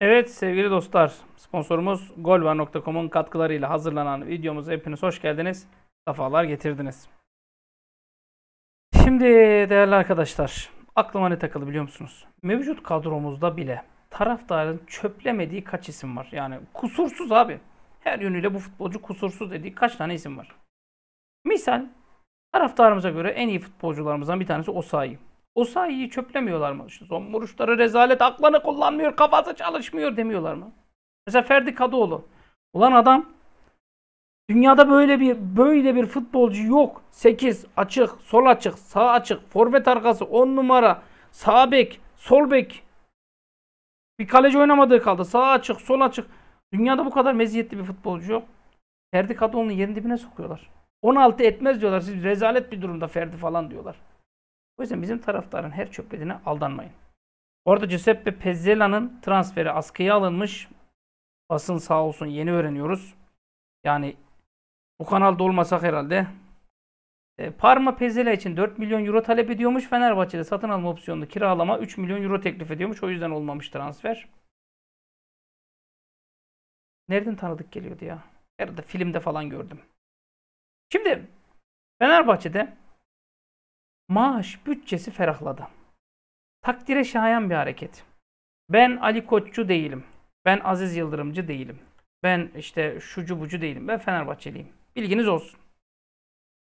Evet sevgili dostlar, sponsorumuz golvar.com'un katkılarıyla hazırlanan videomuza hepiniz hoş geldiniz. Safalar getirdiniz. Şimdi değerli arkadaşlar, aklıma ne takılı biliyor musunuz? Mevcut kadromuzda bile taraftarın çöplemediği kaç isim var? Yani kusursuz abi. Her yönüyle bu futbolcu kusursuz dediği kaç tane isim var? Misal taraftarımıza göre en iyi futbolcularımızdan bir tanesi Osayi. Osayi'yi çöplemiyorlar mı? İşte son vuruşları rezalet, aklını kullanmıyor, kafası çalışmıyor demiyorlar mı? Mesela Ferdi Kadıoğlu. Ulan adam dünyada böyle bir böyle bir futbolcu yok. 8 açık, sol açık, sağ açık, forvet arkası 10 numara, sağ bek, sol bek bir kaleci oynamadığı kaldı. Sağ açık, sol açık. Dünyada bu kadar meziyetli bir futbolcu yok. Ferdi Kadıoğlu'nu yerin dibine sokuyorlar. 16 etmez diyorlar. Siz rezalet bir durumda Ferdi falan diyorlar. O yüzden bizim taraftarın her çöplediğine aldanmayın. Orada Giuseppe Pezzella'nın transferi askıya alınmış. Basın sağ olsun yeni öğreniyoruz. Yani bu kanalda olmasak herhalde e, Parma Pezela için 4 milyon euro talep ediyormuş. Fenerbahçe'de satın alma opsiyonu, kiralama 3 milyon euro teklif ediyormuş. O yüzden olmamış transfer. Nereden tanıdık geliyordu ya? Herhalde filmde falan gördüm. Şimdi Fenerbahçe'de maaş bütçesi ferahladı. Takdire şayan bir hareket. Ben Ali Koççu değilim. Ben Aziz Yıldırımcı değilim. Ben işte şucu bucu değilim. Ben Fenerbahçeliyim. Bilginiz olsun.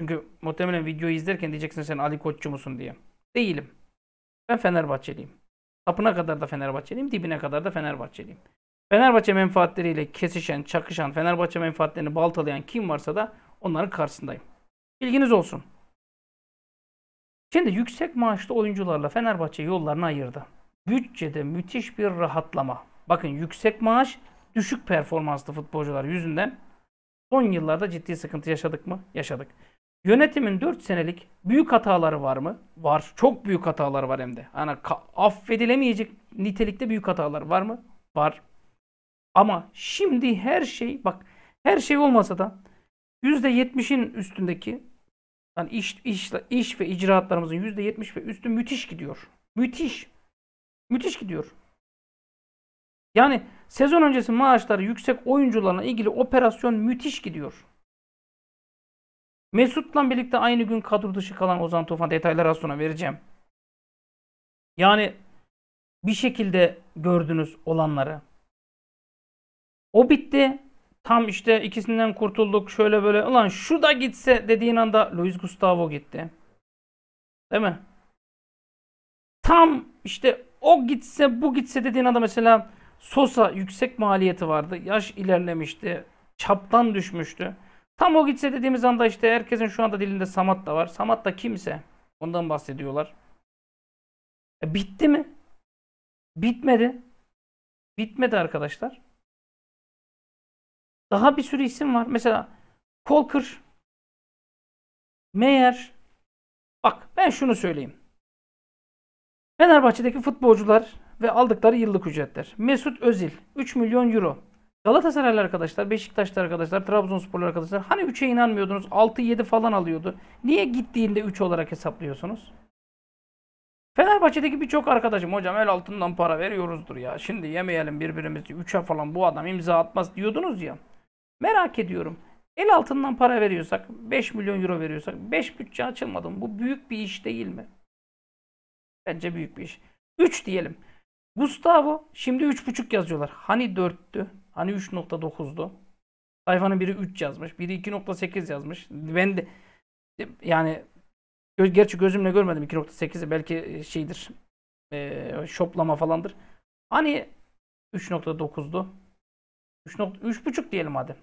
Çünkü muhtemelen videoyu izlerken diyeceksin sen Ali Koççu musun diye. Değilim. Ben Fenerbahçeliyim. Tapına kadar da Fenerbahçeliyim, dibine kadar da Fenerbahçeliyim. Fenerbahçe menfaatleriyle kesişen, çakışan, Fenerbahçe menfaatlerini baltalayan kim varsa da onların karşısındayım. Bilginiz olsun. Şimdi yüksek maaşlı oyuncularla Fenerbahçe yollarını ayırdı. Bütçede müthiş bir rahatlama. Bakın yüksek maaş, düşük performanslı futbolcular yüzünden son yıllarda ciddi sıkıntı yaşadık mı? Yaşadık. Yönetimin 4 senelik büyük hataları var mı? Var. Çok büyük hataları var hem de. Hani affedilemeyecek nitelikte büyük hatalar var mı? Var. Ama şimdi her şey bak her şey olmasa da %70'in üstündeki yani iş, iş, iş ve icraatlarımızın %70 ve üstü müthiş gidiyor. Müthiş. Müthiş gidiyor. Yani sezon öncesi maaşları yüksek oyuncularla ilgili operasyon müthiş gidiyor. Mesut'la birlikte aynı gün kadro dışı kalan Ozan Tufan detayları az sonra vereceğim. Yani bir şekilde gördünüz olanları. O bitti. Tam işte ikisinden kurtulduk. Şöyle böyle. Ulan şu da gitse dediğin anda Luis Gustavo gitti. Değil mi? Tam işte o gitse bu gitse dediğin anda mesela Sosa yüksek maliyeti vardı. Yaş ilerlemişti. Çaptan düşmüştü. Tam o gitse dediğimiz anda işte herkesin şu anda dilinde Samat da var. Samat da kimse. Ondan bahsediyorlar. E, bitti mi? Bitmedi. Bitmedi arkadaşlar. Daha bir sürü isim var. Mesela Kolkır, Meyer. Bak ben şunu söyleyeyim. Fenerbahçe'deki futbolcular ve aldıkları yıllık ücretler. Mesut Özil 3 milyon euro. Galatasaraylı arkadaşlar, Beşiktaşlı arkadaşlar, Trabzonsporlu arkadaşlar hani 3'e inanmıyordunuz 6-7 falan alıyordu. Niye gittiğinde 3 olarak hesaplıyorsunuz? Fenerbahçe'deki birçok arkadaşım hocam el altından para veriyoruzdur ya. Şimdi yemeyelim birbirimizi 3'e falan bu adam imza atmaz diyordunuz ya. Merak ediyorum. El altından para veriyorsak 5 milyon euro veriyorsak 5 bütçe açılmadı mı? Bu büyük bir iş değil mi? Bence büyük bir iş. 3 diyelim. Gustavo şimdi 3.5 yazıyorlar. Hani 4'tü? Hani 3.9'du. Sayfanın biri 3 yazmış. Biri 2.8 yazmış. Ben de yani gerçi gözümle görmedim 2.8'i. Belki e, şeydir. E, şoplama falandır. Hani 3.9'du. 3.5 diyelim hadi.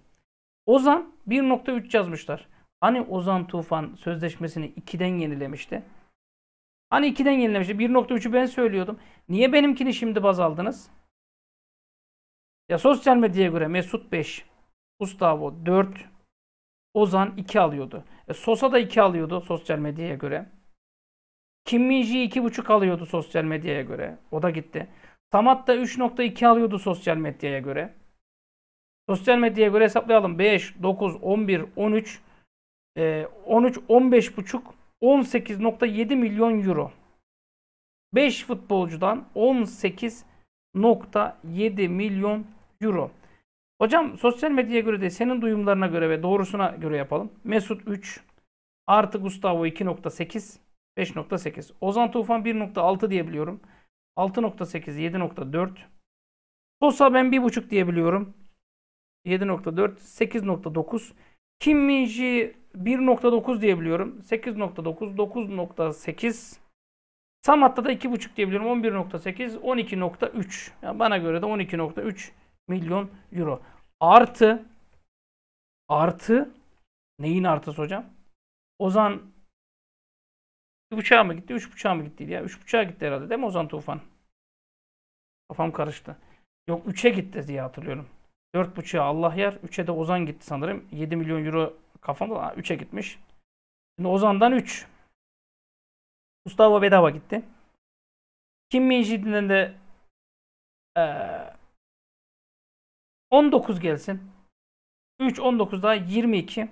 Ozan 1.3 yazmışlar. Hani Ozan Tufan sözleşmesini 2'den yenilemişti. Hani 2'den yenilemişti. 1.3'ü ben söylüyordum. Niye benimkini şimdi baz aldınız? Ya sosyal medyaya göre Mesut 5, Gustavo 4, Ozan 2 alıyordu. E, Sosa da 2 alıyordu sosyal medyaya göre. Kim Minji 2.5 alıyordu sosyal medyaya göre. O da gitti. Samat da 3.2 alıyordu sosyal medyaya göre. Sosyal medyaya göre hesaplayalım. 5, 9, 11, 13, 13, 15.5, 18.7 milyon euro. 5 futbolcudan 18.7 milyon euro. Hocam sosyal medyaya göre de senin duyumlarına göre ve doğrusuna göre yapalım. Mesut 3 artı Gustavo 2.8 5.8 Ozan Tufan 1.6 diyebiliyorum. 6.8 7.4 Sosa ben 1.5 diyebiliyorum. 7.4 8.9 Kim Minji 1.9 diyebiliyorum. 8.9 9.8 Samat'ta da 2.5 diyebiliyorum. 11.8 12.3 yani Bana göre de 12.3 milyon euro. Artı artı neyin artısı hocam? Ozan bir buçağa mı gitti? Üç buçağa mı gitti? Ya üç buçağa gitti herhalde değil mi Ozan Tufan? Kafam karıştı. Yok 3'e gitti diye hatırlıyorum. 4.5'a Allah yer. 3'e de Ozan gitti sanırım. 7 milyon euro kafamda 3'e gitmiş. Şimdi Ozan'dan 3. Mustafa bedava gitti. Kim Minji'den de ee, 19 gelsin. 3 19 daha 22.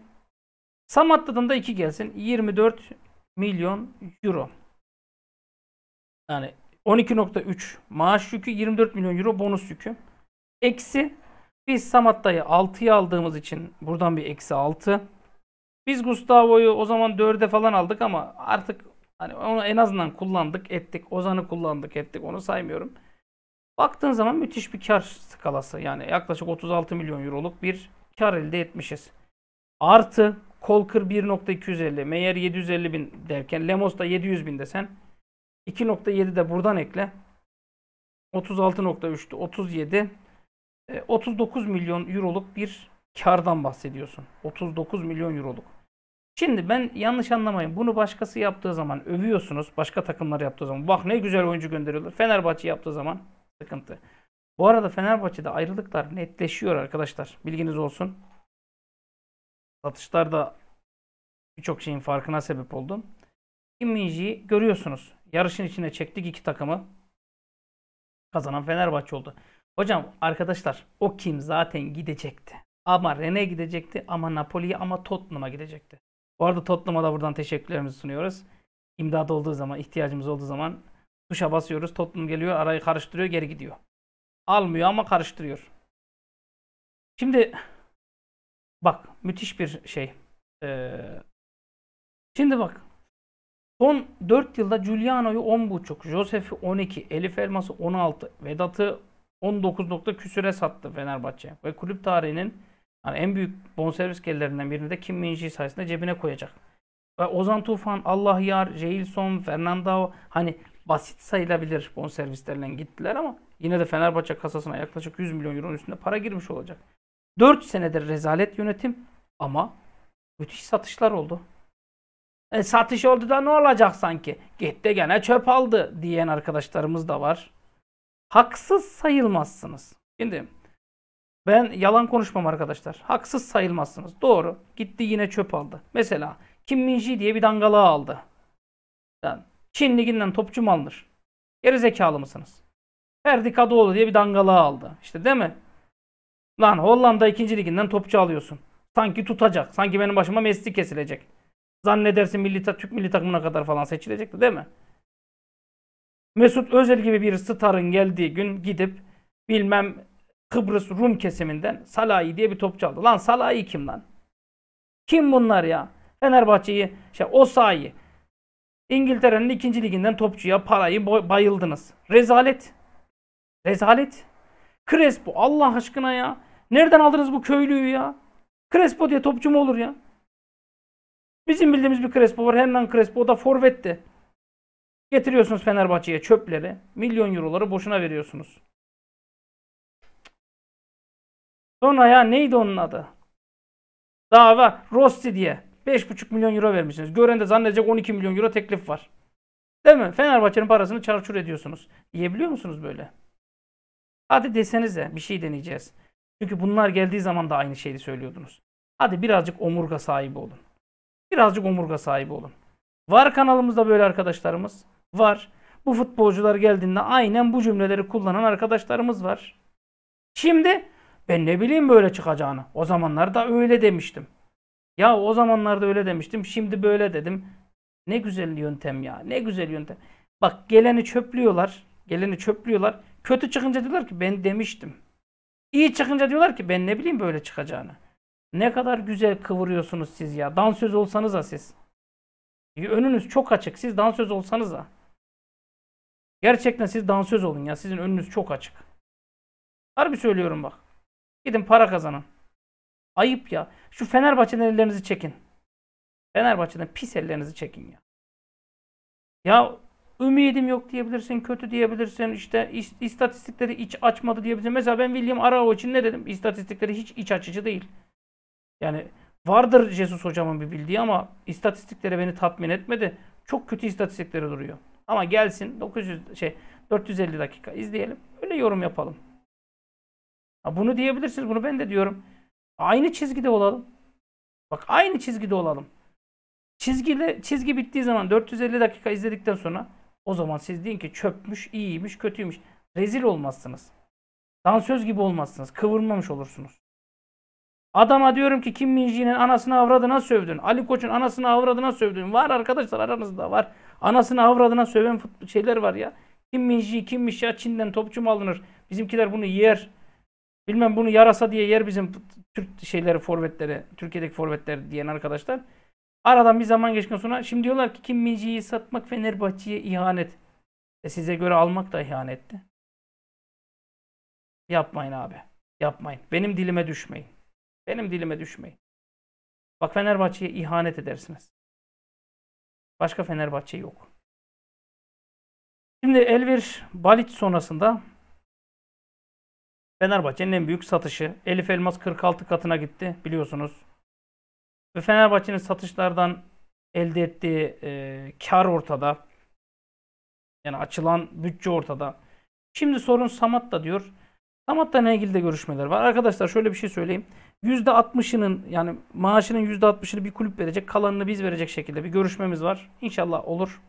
Sam atladığında 2 gelsin. 24 milyon euro. Yani 12.3 maaş yükü 24 milyon euro bonus yükü. Eksi biz Samatta'yı 6'ya aldığımız için buradan bir eksi 6. Biz Gustavo'yu o zaman 4'e falan aldık ama artık hani onu en azından kullandık ettik. Ozan'ı kullandık ettik onu saymıyorum. Baktığın zaman müthiş bir kar skalası. Yani yaklaşık 36 milyon euroluk bir kar elde etmişiz. Artı Kolkır 1.250, Meyer 750 bin derken Lemos da 700 bin desen 2.7 de buradan ekle. 36.3'tü 37. 39 milyon euroluk bir kardan bahsediyorsun. 39 milyon euroluk. Şimdi ben yanlış anlamayın. Bunu başkası yaptığı zaman övüyorsunuz. Başka takımlar yaptığı zaman. Bak ne güzel oyuncu gönderiyorlar. Fenerbahçe yaptığı zaman sıkıntı. Bu arada Fenerbahçe'de ayrılıklar netleşiyor arkadaşlar. Bilginiz olsun. Satışlar da birçok şeyin farkına sebep oldum. Kim Minji'yi görüyorsunuz. Yarışın içine çektik iki takımı. Kazanan Fenerbahçe oldu. Hocam arkadaşlar o kim zaten gidecekti. Ama Rene gidecekti ama Napoli'ye ama Tottenham'a gidecekti. Bu arada Tottenham'a da buradan teşekkürlerimizi sunuyoruz. İmdad olduğu zaman, ihtiyacımız olduğu zaman Tuşa basıyoruz. Toplum geliyor. Arayı karıştırıyor. Geri gidiyor. Almıyor ama karıştırıyor. Şimdi bak müthiş bir şey. Ee, şimdi bak. Son 4 yılda Giuliano'yu 10.5, Josef'i 12, Elif Elmas'ı 16, Vedat'ı 19 küsüre sattı Fenerbahçe. Ve kulüp tarihinin yani en büyük bonservis gelirlerinden birini de Kim Minji sayesinde cebine koyacak. Ve Ozan Tufan, Allah Yar, Jailson, Fernandao hani basit sayılabilir bonservislerle gittiler ama yine de Fenerbahçe kasasına yaklaşık 100 milyon euro üstünde para girmiş olacak. 4 senedir rezalet yönetim ama müthiş satışlar oldu. E, satış oldu da ne olacak sanki? Gitti gene çöp aldı diyen arkadaşlarımız da var. Haksız sayılmazsınız. Şimdi ben yalan konuşmam arkadaşlar. Haksız sayılmazsınız. Doğru. Gitti yine çöp aldı. Mesela Kim Minji diye bir dangalığı aldı. Yani Çin liginden topçu mu alınır? Geri zekalı mısınız? Ferdi Kadıoğlu diye bir dangalığı aldı. İşte değil mi? Lan Hollanda 2. liginden topçu alıyorsun. Sanki tutacak. Sanki benim başıma Messi kesilecek. Zannedersin milli, Türk milli takımına kadar falan seçilecekti değil mi? Mesut Özel gibi bir starın geldiği gün gidip bilmem Kıbrıs Rum kesiminden Salahi diye bir topçu aldı. Lan Salahi kim lan? Kim bunlar ya? Fenerbahçe'yi, şey, O'Sayı. İngiltere'nin ikinci liginden topçuya parayı bayıldınız. Rezalet. Rezalet. Crespo Allah aşkına ya. Nereden aldınız bu köylüyü ya? Crespo diye topçu mu olur ya? Bizim bildiğimiz bir Crespo var. Hernan Crespo o da forvetti. Getiriyorsunuz Fenerbahçe'ye çöpleri. Milyon euroları boşuna veriyorsunuz. Sonra ya neydi onun adı? Daha Rossi diye. 5,5 milyon euro vermişsiniz. Gören de zannedecek 12 milyon euro teklif var. Değil mi? Fenerbahçe'nin parasını çarçur ediyorsunuz. Yiyebiliyor musunuz böyle? Hadi desenize bir şey deneyeceğiz. Çünkü bunlar geldiği zaman da aynı şeyi söylüyordunuz. Hadi birazcık omurga sahibi olun. Birazcık omurga sahibi olun. Var kanalımızda böyle arkadaşlarımız. Var. Bu futbolcular geldiğinde aynen bu cümleleri kullanan arkadaşlarımız var. Şimdi ben ne bileyim böyle çıkacağını. O zamanlar da öyle demiştim. Ya o zamanlarda öyle demiştim. Şimdi böyle dedim. Ne güzel yöntem ya. Ne güzel yöntem. Bak geleni çöplüyorlar. Geleni çöplüyorlar. Kötü çıkınca diyorlar ki ben demiştim. İyi çıkınca diyorlar ki ben ne bileyim böyle çıkacağını. Ne kadar güzel kıvırıyorsunuz siz ya. Dansöz olsanız da siz. E, önünüz çok açık. Siz dansöz olsanız da. Gerçekten siz dansöz olun ya. Sizin önünüz çok açık. Harbi söylüyorum bak. Gidin para kazanın. Ayıp ya. Şu Fenerbahçe'nin ellerinizi çekin. Fenerbahçe'den pis ellerinizi çekin ya. Ya ümidim yok diyebilirsin, kötü diyebilirsin. İşte istatistikleri hiç açmadı diyebilirsin. Mesela ben William Arao için ne dedim? İstatistikleri hiç iç açıcı değil. Yani vardır Jesus hocamın bir bildiği ama istatistikleri beni tatmin etmedi. Çok kötü istatistikleri duruyor. Ama gelsin 900 şey 450 dakika izleyelim. Öyle yorum yapalım. Ha, bunu diyebilirsiniz. Bunu ben de diyorum. Aynı çizgide olalım. Bak aynı çizgide olalım. Çizgiyle, çizgi bittiği zaman 450 dakika izledikten sonra o zaman siz deyin ki çöpmüş, iyiymiş, kötüymüş. Rezil olmazsınız. Dansöz gibi olmazsınız. Kıvırmamış olursunuz. Adama diyorum ki Kim Minji'nin anasını avradına sövdün. Ali Koç'un anasını avradına sövdün. Var arkadaşlar aranızda var. Anasını avradına söven şeyler var ya. Kim Minji, Kim Mişa Çin'den topçu mu alınır? Bizimkiler bunu yer. Bilmem bunu yarasa diye yer bizim Türk şeyleri forvetleri, Türkiye'deki forvetleri diyen arkadaşlar. Aradan bir zaman geçtikten sonra şimdi diyorlar ki Kim Minci'yi satmak Fenerbahçe'ye ihanet. E size göre almak da ihanetti. Yapmayın abi. Yapmayın. Benim dilime düşmeyin. Benim dilime düşmeyin. Bak Fenerbahçe'ye ihanet edersiniz. Başka Fenerbahçe yok. Şimdi Elvir Balit sonrasında Fenerbahçe'nin en büyük satışı. Elif Elmas 46 katına gitti biliyorsunuz. Ve Fenerbahçe'nin satışlardan elde ettiği e, kar ortada. Yani açılan bütçe ortada. Şimdi sorun Samat'ta diyor. Samat'ta ne ilgili de görüşmeler var. Arkadaşlar şöyle bir şey söyleyeyim. %60'ının yani maaşının %60'ını bir kulüp verecek. Kalanını biz verecek şekilde bir görüşmemiz var. İnşallah olur.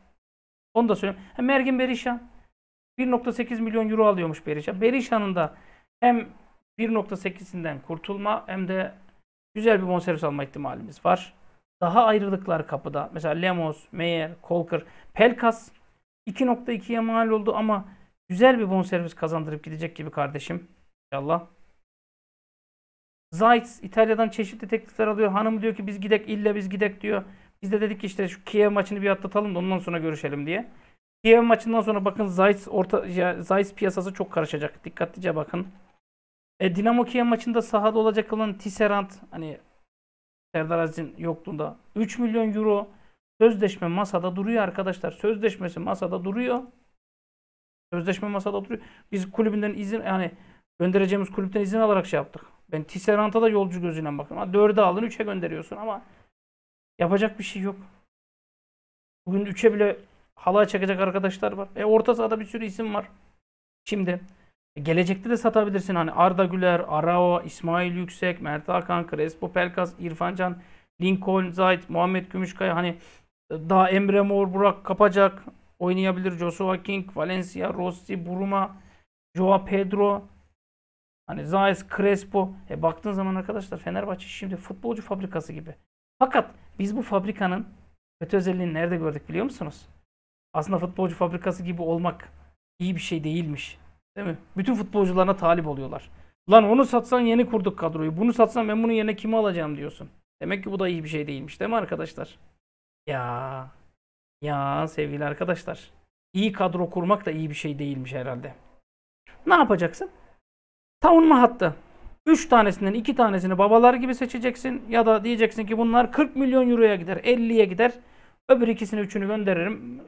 Onu da söyleyeyim. Ha, Mergin Berişan 1.8 milyon euro alıyormuş Berişan. Berişan'ın da hem 1.8'inden kurtulma hem de güzel bir bonservis alma ihtimalimiz var. Daha ayrılıklar kapıda. Mesela Lemos, Meyer, Kolker, Pelkas 2.2'ye mal oldu ama güzel bir bonservis kazandırıp gidecek gibi kardeşim. İnşallah. Zayt İtalya'dan çeşitli teklifler alıyor. Hanım diyor ki biz gidek illa biz gidek diyor. Biz de dedik ki işte şu Kiev maçını bir atlatalım da ondan sonra görüşelim diye. Kiev maçından sonra bakın Zayt orta Zayt piyasası çok karışacak. Dikkatlice bakın. E, Dinamo Kiev maçında sahada olacak olan Tisserand hani Serdar Aziz'in yokluğunda 3 milyon euro sözleşme masada duruyor arkadaşlar. Sözleşmesi masada duruyor. Sözleşme masada duruyor. Biz kulübünden izin yani göndereceğimiz kulüpten izin alarak şey yaptık. Ben Tisserant'a da yolcu gözüyle baktım. 4'e alın 3'e gönderiyorsun ama yapacak bir şey yok. Bugün 3'e bile halay çekecek arkadaşlar var. E orta sahada bir sürü isim var. Şimdi e, gelecekte de satabilirsin. Hani Arda Güler, Arao, İsmail Yüksek, Mert Hakan, Crespo, Pelkas, İrfan Can, Lincoln, Zayt, Muhammed Gümüşkaya hani e, daha Emre Mor, Burak Kapacak oynayabilir. Joshua King, Valencia, Rossi, Buruma, Joao Pedro, hani Zayt, Crespo. E baktığın zaman arkadaşlar Fenerbahçe şimdi futbolcu fabrikası gibi. Fakat biz bu fabrikanın kötü özelliğini nerede gördük biliyor musunuz? Aslında futbolcu fabrikası gibi olmak iyi bir şey değilmiş. Değil mi? Bütün futbolcularına talip oluyorlar. Lan onu satsan yeni kurduk kadroyu. Bunu satsan ben bunun yerine kimi alacağım diyorsun. Demek ki bu da iyi bir şey değilmiş değil mi arkadaşlar? Ya. Ya sevgili arkadaşlar. İyi kadro kurmak da iyi bir şey değilmiş herhalde. Ne yapacaksın? Savunma hattı. 3 tanesinden 2 tanesini babalar gibi seçeceksin. Ya da diyeceksin ki bunlar 40 milyon euroya gider, 50'ye gider. Öbür ikisini üçünü gönderirim.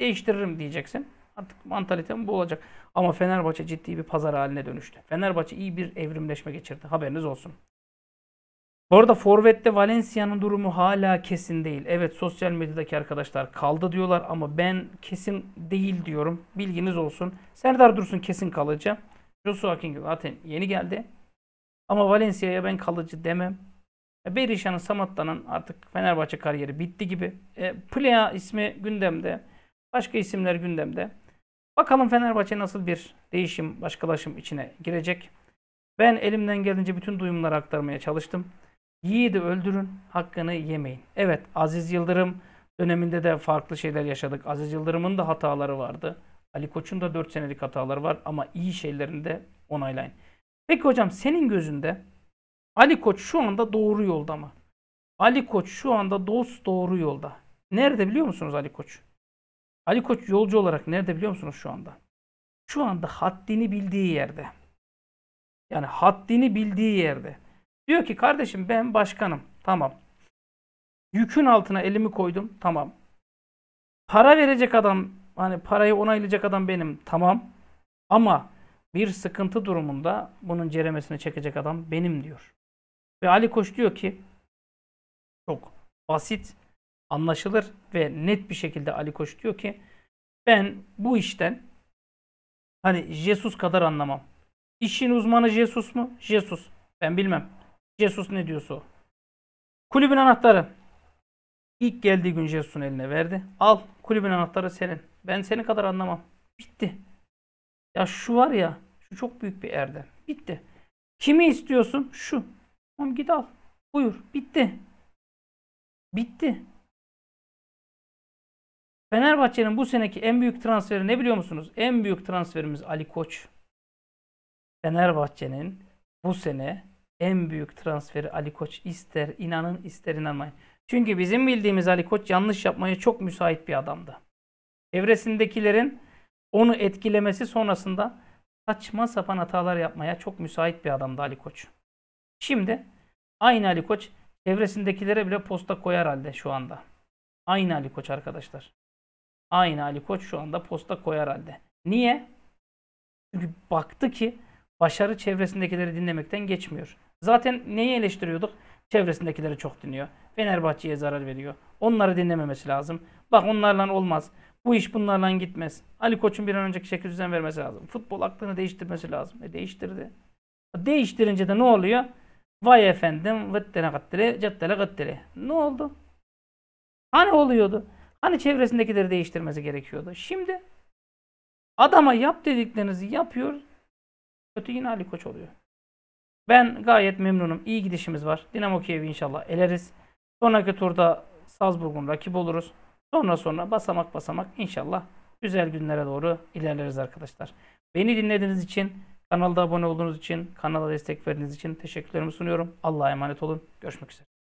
Değiştiririm diyeceksin. Artık mantalitem bu olacak. Ama Fenerbahçe ciddi bir pazar haline dönüştü. Fenerbahçe iyi bir evrimleşme geçirdi. Haberiniz olsun. Bu arada Forvet'te Valencia'nın durumu hala kesin değil. Evet sosyal medyadaki arkadaşlar kaldı diyorlar ama ben kesin değil diyorum. Bilginiz olsun. Serdar Dursun kesin kalıcı. Joshua King zaten yeni geldi. Ama Valencia'ya ben kalıcı demem. E, Berisha'nın, Samatta'nın artık Fenerbahçe kariyeri bitti gibi. E, Plea ismi gündemde. Başka isimler gündemde. Bakalım Fenerbahçe nasıl bir değişim, başkalaşım içine girecek. Ben elimden gelince bütün duyumları aktarmaya çalıştım. Yiğidi öldürün, hakkını yemeyin. Evet, Aziz Yıldırım döneminde de farklı şeyler yaşadık. Aziz Yıldırım'ın da hataları vardı. Ali Koç'un da 4 senelik hataları var ama iyi şeylerini de onaylayın. Peki hocam senin gözünde Ali Koç şu anda doğru yolda mı? Ali Koç şu anda dost doğru yolda. Nerede biliyor musunuz Ali Koç? Ali Koç yolcu olarak nerede biliyor musunuz şu anda? Şu anda haddini bildiği yerde. Yani haddini bildiği yerde. Diyor ki kardeşim ben başkanım. Tamam. Yükün altına elimi koydum. Tamam. Para verecek adam hani parayı onaylayacak adam benim. Tamam. Ama bir sıkıntı durumunda bunun ceremesini çekecek adam benim diyor. Ve Ali Koç diyor ki çok basit anlaşılır ve net bir şekilde Ali Koç diyor ki ben bu işten hani Jesus kadar anlamam. İşin uzmanı Jesus mu? Jesus. Ben bilmem. Jesus ne diyorsa o. Kulübün anahtarı. İlk geldiği gün Jesus'un eline verdi. Al kulübün anahtarı senin. Ben seni kadar anlamam. Bitti. Ya şu var ya şu çok büyük bir erdem. Bitti. Kimi istiyorsun? Şu. Tamam git al. Buyur. Bitti. Bitti. Fenerbahçe'nin bu seneki en büyük transferi ne biliyor musunuz? En büyük transferimiz Ali Koç. Fenerbahçe'nin bu sene en büyük transferi Ali Koç ister inanın ister inanmayın. Çünkü bizim bildiğimiz Ali Koç yanlış yapmaya çok müsait bir adamdı. Evresindekilerin onu etkilemesi sonrasında saçma sapan hatalar yapmaya çok müsait bir adamdı Ali Koç. Şimdi aynı Ali Koç çevresindekilere bile posta koyar halde şu anda. Aynı Ali Koç arkadaşlar. Aynı Ali Koç şu anda posta koyar halde. Niye? Çünkü baktı ki başarı çevresindekileri dinlemekten geçmiyor. Zaten neyi eleştiriyorduk? Çevresindekileri çok dinliyor. Fenerbahçe'ye zarar veriyor. Onları dinlememesi lazım. Bak onlarla olmaz. Bu iş bunlarla gitmez. Ali Koç'un bir an önceki şekil düzen vermesi lazım. Futbol aklını değiştirmesi lazım. E değiştirdi. Değiştirince de ne oluyor? Vay efendim vettene kattile cettele kattile. Ne oldu? Hani oluyordu? Hani çevresindekileri değiştirmesi gerekiyordu. Şimdi adama yap dediklerinizi yapıyor. Kötü yine Ali Koç oluyor. Ben gayet memnunum. İyi gidişimiz var. Dinamo Kiev'i inşallah eleriz. Sonraki turda Salzburg'un rakip oluruz. Sonra sonra basamak basamak inşallah güzel günlere doğru ilerleriz arkadaşlar. Beni dinlediğiniz için, kanalda abone olduğunuz için, kanala destek verdiğiniz için teşekkürlerimi sunuyorum. Allah'a emanet olun. Görüşmek üzere.